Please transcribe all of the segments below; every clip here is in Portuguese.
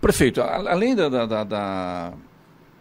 Prefeito, além da, da, da,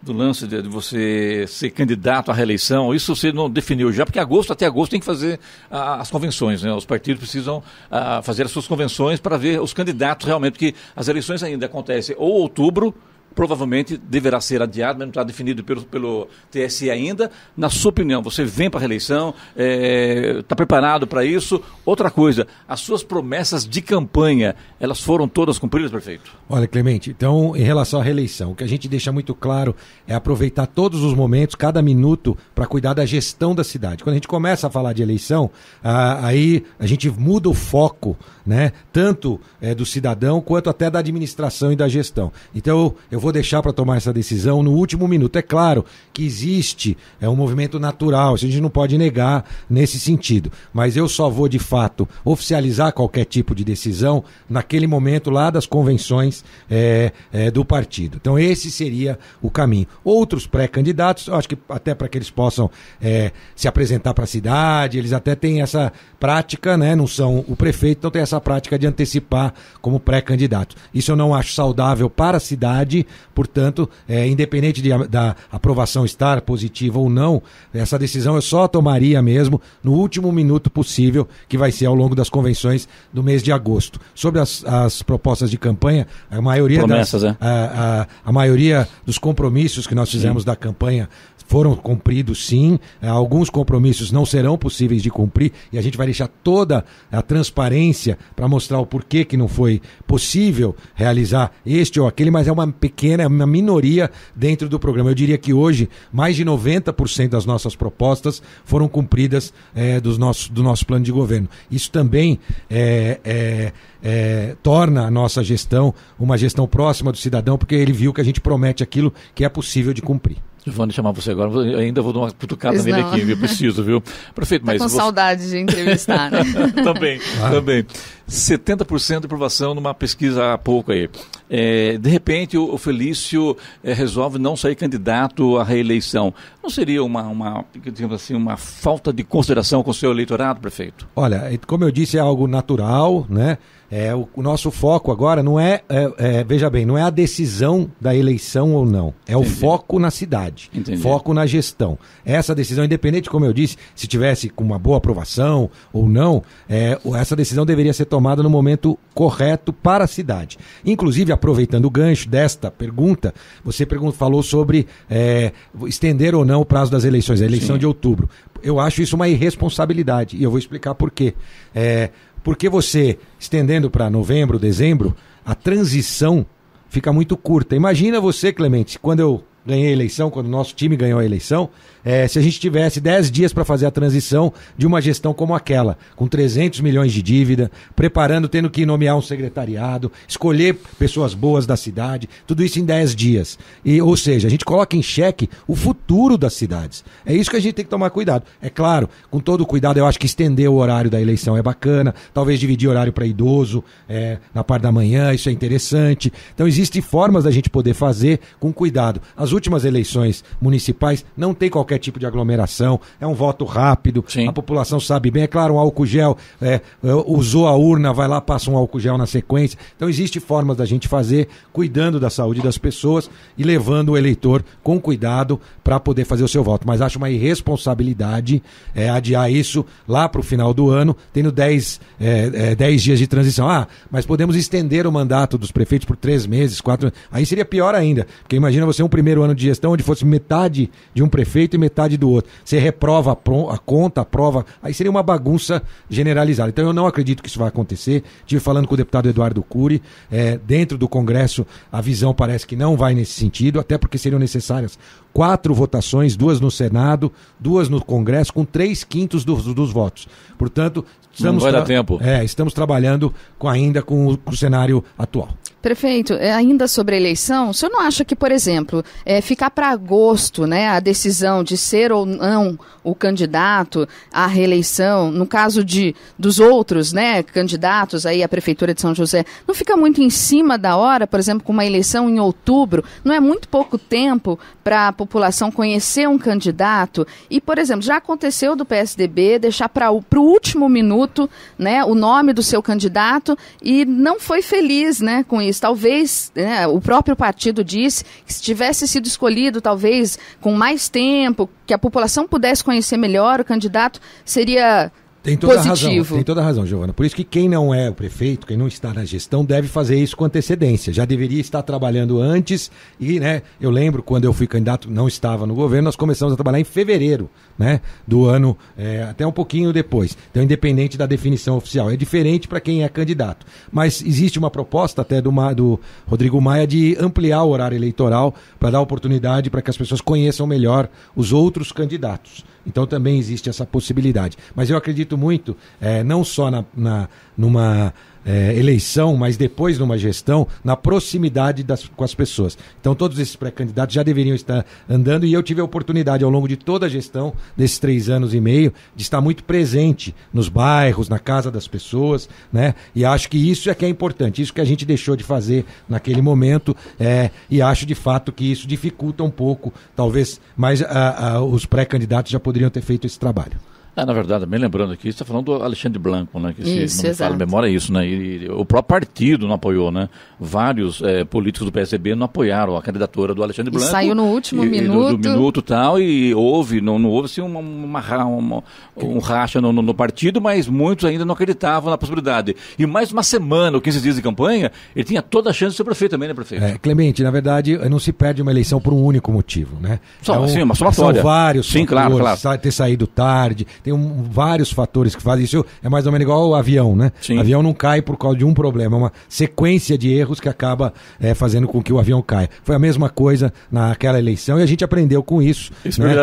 do lance de, você ser candidato à reeleição, isso você não definiu já, porque agosto até agosto tem que fazer ah, as convenções, né? Os partidos precisam ah, fazer as suas convenções para ver os candidatos realmente, porque as eleições ainda acontecem ou outubro provavelmente deverá ser adiado, mas não está definido pelo, pelo TSE ainda. Na sua opinião, você vem para a reeleição, está eh, é, preparado para isso? Outra coisa, as suas promessas de campanha, elas foram todas cumpridas, prefeito? Olha, Clemente, então, em relação à reeleição, o que a gente deixa muito claro é aproveitar todos os momentos, cada minuto, para cuidar da gestão da cidade. Quando a gente começa a falar de eleição, ah, aí a gente muda o foco, né? Tanto é, do cidadão quanto até da administração e da gestão. Então, eu vou vou deixar para tomar essa decisão no último minuto. É claro que existe, é um movimento natural, a gente não pode negar nesse sentido. Mas eu só vou, de fato, oficializar qualquer tipo de decisão naquele momento lá das convenções é, é, do partido. Então, esse seria o caminho. Outros pré-candidatos, eu acho que até para que eles possam é, se apresentar para a cidade, eles até têm essa prática, né? Não são o prefeito, então tem essa prática de antecipar como pré-candidato. Isso eu não acho saudável para a cidade Portanto, é, independente de, da aprovação estar positiva ou não, essa decisão eu só tomaria mesmo no último minuto possível, que vai ser ao longo das convenções do mês de agosto. Sobre as, as propostas de campanha, a maioria Promessas, das, é. Né? a, a, a, maioria dos compromissos que nós fizemos sim. da campanha foram cumpridos sim, é, alguns compromissos não serão possíveis de cumprir e a gente vai deixar toda a transparência para mostrar o porquê que não foi possível realizar este ou aquele, mas é uma pequena pequena, é uma minoria dentro do programa. Eu diria que hoje mais de 90% das nossas propostas foram cumpridas é, dos nossos do nosso plano de governo. Isso também é, é, é, torna a nossa gestão uma gestão próxima do cidadão, porque ele viu que a gente promete aquilo que é possível de cumprir. Giovanni, chamar você agora, eu ainda vou dar uma cutucada pois nele não. aqui, eu preciso, viu? Prefeito, tá mas. com você... saudade de entrevistar, né? também, ah. também. 70% de aprovação numa pesquisa há pouco aí é, de repente o, Felício é, resolve não sair candidato à reeleição. Não seria uma, uma, digamos assim, uma falta de consideração com o seu eleitorado, prefeito? Olha, como eu disse, é algo natural, né? É, o, o nosso foco agora não é, é, é veja bem, não é a decisão da eleição ou não, é Entendi. o foco na cidade, Entendi. foco na gestão. Essa decisão, independente, como eu disse, se tivesse com uma boa aprovação ou não, é, essa decisão deveria ser tomada no momento correto para a cidade. Inclusive, a aproveitando o gancho desta pergunta, você pergunta, falou sobre é, estender ou não o prazo das eleições, a eleição Sim. de outubro. Eu acho isso uma irresponsabilidade e eu vou explicar por quê. É, porque você, estendendo para novembro, dezembro, a transição fica muito curta. Imagina você, Clemente, quando eu ganhei a eleição, quando o nosso time ganhou a eleição, é, se a gente tivesse 10 dias para fazer a transição de uma gestão como aquela, com 300 milhões de dívida, preparando, tendo que nomear um secretariado, escolher pessoas boas da cidade, tudo isso em 10 dias. E, ou seja, a gente coloca em xeque o futuro das cidades. É isso que a gente tem que tomar cuidado. É claro, com todo cuidado, eu acho que estender o horário da eleição é bacana, talvez dividir horário para idoso é, na parte da manhã, isso é interessante. Então, existem formas da gente poder fazer com cuidado. As últimas eleições municipais não tem qualquer tipo de aglomeração, é um voto rápido, Sim. a população sabe bem, é claro, um álcool gel, é, é, usou a urna, vai lá, passa um álcool gel na sequência. Então existe formas da gente fazer, cuidando da saúde das pessoas e levando o eleitor com cuidado para poder fazer o seu voto. Mas acho uma irresponsabilidade é, adiar isso lá para o final do ano, tendo 10 é, é, dez dias de transição. Ah, mas podemos estender o mandato dos prefeitos por três meses, quatro. Aí seria pior ainda, porque imagina você um primeiro primeiro ano de gestão, onde fosse metade de um prefeito e metade do outro. Você reprova a, a conta, aprova, aí seria uma bagunça generalizada. Então eu não acredito que isso vai acontecer. Estive falando com o deputado Eduardo Cury, é, dentro do Congresso a visão parece que não vai nesse sentido, até porque seriam necessárias quatro votações, duas no Senado, duas no Congresso, com três quintos dos, dos votos. Portanto, estamos, não vai dar tempo. É, estamos trabalhando com, ainda com o, com o cenário atual. Prefeito, é, ainda sobre a eleição, o senhor não acha que, por exemplo, é, ficar para agosto né, a decisão de ser ou não o candidato à reeleição, no caso de dos outros né, candidatos aí à Prefeitura de São José, não fica muito em cima da hora, por exemplo, com uma eleição em outubro, não é muito pouco tempo para a população conhecer um candidato? E, por exemplo, já aconteceu do PSDB deixar para o último minuto né, o nome do seu candidato e não foi feliz né, com isso talvez, né, o próprio partido disse que se tivesse sido escolhido, talvez com mais tempo, que a população pudesse conhecer melhor o candidato, seria tem toda positivo. A razão, tem toda a razão, Giovana. Por isso que quem não é o prefeito, quem não está na gestão, deve fazer isso com antecedência. Já deveria estar trabalhando antes e, né, eu lembro quando eu fui candidato, não estava no governo, nós começamos a trabalhar em fevereiro, né, do ano, é, até um pouquinho depois. Então, independente da definição oficial. É diferente para quem é candidato. Mas existe uma proposta até do, do Rodrigo Maia de ampliar o horário eleitoral para dar oportunidade para que as pessoas conheçam melhor os outros candidatos. Então também existe essa possibilidade. Mas eu acredito muito, é, não só na, na numa é, eleição, mas depois numa gestão, na proximidade das, com as pessoas. Então todos esses pré-candidatos já deveriam estar andando e eu tive a oportunidade ao longo de toda a gestão, desses três anos e meio, de estar muito presente nos bairros, na casa das pessoas, né? E acho que isso é que é importante, isso que a gente deixou de fazer naquele momento, é, e acho de fato que isso dificulta um pouco, talvez, mas a, ah, a, ah, os pré-candidatos já poderiam ter feito esse trabalho. Ah, na verdade, me lembrando aqui, está falando do Alexandre Blanco, né? Que se isso, não me fala, memória é isso, né? E, e, o próprio partido não apoiou, né? Vários é, políticos do PSB não apoiaram a candidatura do Alexandre Blanco. E saiu no último e, minuto. Do, do, minuto tal, e houve, não, não houve assim, uma, uma, uma um racha no, no, no, partido, mas muitos ainda não acreditavam na possibilidade. E mais uma semana, ou 15 dias de campanha, ele tinha toda a chance de ser prefeito também, né, prefeito? É, Clemente, na verdade, não se perde uma eleição por um único motivo, né? Só, é um, assim, uma somatória. São vários. Sim, claro, claro. Ter saído tarde, tem um, vários fatores que fazem isso. É mais ou menos igual o avião, né? Sim. O avião não cai por causa de um problema, é uma sequência de erros que acaba é, fazendo com que o avião caia. Foi a mesma coisa naquela eleição e a gente aprendeu com isso. Isso, né? é,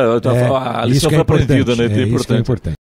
ah, a lição é foi é aprendida, né? É, é, é importante.